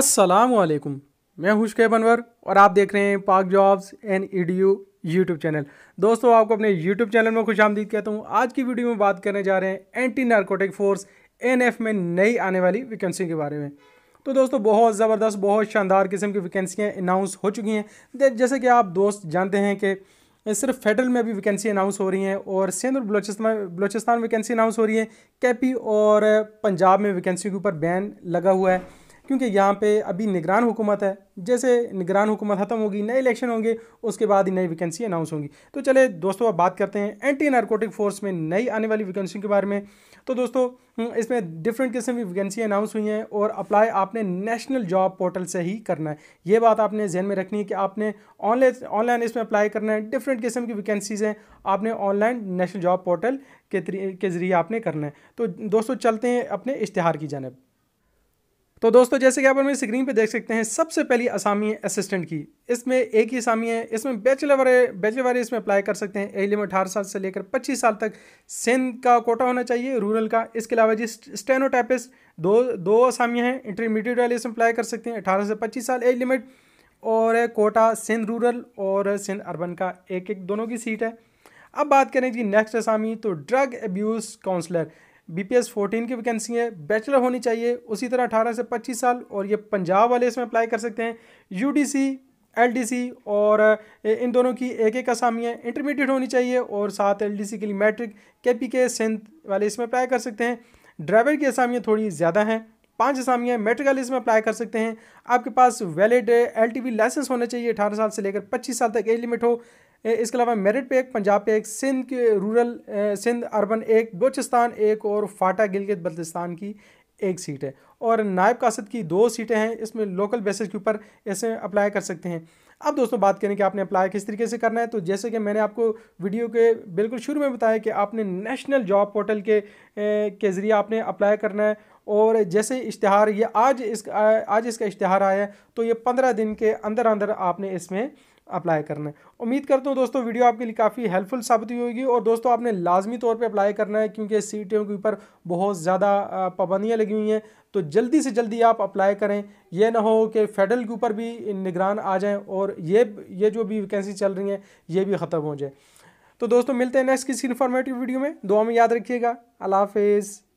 वालेकुम मैं हुशकेब अनवर और आप देख रहे हैं Pak jobs and E D U YouTube channel दोस्तों आपको अपने यूट्यूब चैनल में खुश आमदीद कहता हूँ आज की वीडियो में बात करने जा रहे हैं anti narcotic force N F में नई आने वाली वैकेंसी के बारे में तो दोस्तों बहुत ज़बरदस्त बहुत शानदार किस्म की वैकेंसियाँ अनाउंस हो चुकी हैं जैसे कि आप दोस्त जानते हैं कि सिर्फ फेडरल में भी वैकेंसी अनाउंस हो रही हैं और सिंध और बलोचिस्तान बलोचिस्तान वैकेंसी अनाउंस हो रही है कैपी और पंजाब में वैकेंसी के ऊपर बैन लगा हुआ है क्योंकि यहाँ पे अभी निगरान हुकूमत है जैसे निगरान हुकूमत ख़त्म होगी नए इलेक्शन होंगे उसके बाद ही नई वैकेंसी अनाउंस होंगी तो चले दोस्तों अब बात करते हैं एंटी नारकोटिक फोर्स में नई आने वाली वैकेंसी के बारे में तो दोस्तों हम्म, इसमें डिफरेंट किस्म की वैकेंसी अनाउंस हुई हैं और अप्लाई आपने नेशनल जॉब पोर्टल से ही करना है ये बात आपने जहन में रखनी है कि आपने ऑनलाइन ऑनलाइन इसमें अप्लाई करना है डिफरेंट किस्म की वैकेंसीज़ हैं आपने ऑनलाइन नेशनल जॉब पोर्टल के के ज़रिए आपने करना है तो दोस्तों चलते हैं अपने इश्तहार की जानब तो दोस्तों जैसे कि आप मेरी स्क्रीन पे देख सकते हैं सबसे पहली असामी है असिस्टेंट की इसमें एक ही असामी है इसमें बैचलर है बैचलर इसमें अप्लाई कर सकते हैं एज लिमिट अठारह साल से लेकर पच्चीस साल तक सिंध का कोटा होना चाहिए रूरल का इसके अलावा जी स्टेनोटाइपिस्ट दो दो असामियाँ हैं इंटरमीडिएट वाले इसमें अप्लाई कर सकते हैं अठारह से पच्चीस साल एज लिमिट और कोटा सिंध रूरल और सिंध अर्बन का एक एक दोनों की सीट है अब बात करें जी नेक्स्ट असामी तो drug abuse counsellor B P S fourteen की वैकेंसी है बैचलर होनी चाहिए उसी तरह अठारह से पच्चीस साल और ये पंजाब वाले इसमें अप्लाई कर सकते हैं U D C L D C और इन दोनों की एक एक है इंटरमीडिएट होनी चाहिए और साथ एल डी सी के लिए मैट्रिक के पी के सेंथ वाले इसमें अप्लाई कर सकते हैं ड्राइवर की असामियाँ थोड़ी ज़्यादा हैं पाँच असामियाँ मैट्रिक वाले इसमें अप्लाई कर सकते हैं आपके पास valid L T V licence होना चाहिए अठारह साल से लेकर पच्चीस साल तक एज लिमिट हो इसके अलावा मेरिट पे एक पंजाब पे एक सिंध के रूरल सिंध अर्बन एक बलोचिस्तान एक और फाटा गिलगित बल्तिस्तान की एक सीट है और नायब कासद की दो सीटें हैं इसमें लोकल बेसिस के ऊपर ऐसे अप्लाई कर सकते हैं अब दोस्तों बात करें कि आपने अप्लाई किस तरीके से करना है तो जैसे कि मैंने आपको वीडियो के बिल्कुल शुरू में बताया कि आपने नेशनल जॉब पोर्टल के के ज़रिए आपने अप्लाई करना है और जैसे इश्तहार ये आज इस आज इसका इश्तहार आया है तो ये पंद्रह दिन के अंदर अंदर आपने इसमें अप्लाई करना है उम्मीद करता हूँ दोस्तों वीडियो आपके लिए काफ़ी हेल्पफुल साबित हुई होगी और दोस्तों आपने लाजमी तौर पे अप्लाई करना है क्योंकि सीटों के ऊपर बहुत ज़्यादा पाबंदियाँ लगी हुई हैं तो जल्दी से जल्दी आप अप्लाई करें यह ना हो कि फेडरल के ऊपर भी निगरान आ जाएँ और ये ये जो भी वैकेंसी चल रही हैं ये भी ख़त्म हो जाए तो दोस्तों मिलते हैं नेक्स्ट किसी इन्फॉर्मेटिव वीडियो में दुआ में याद रखिएगा अला हाफिज़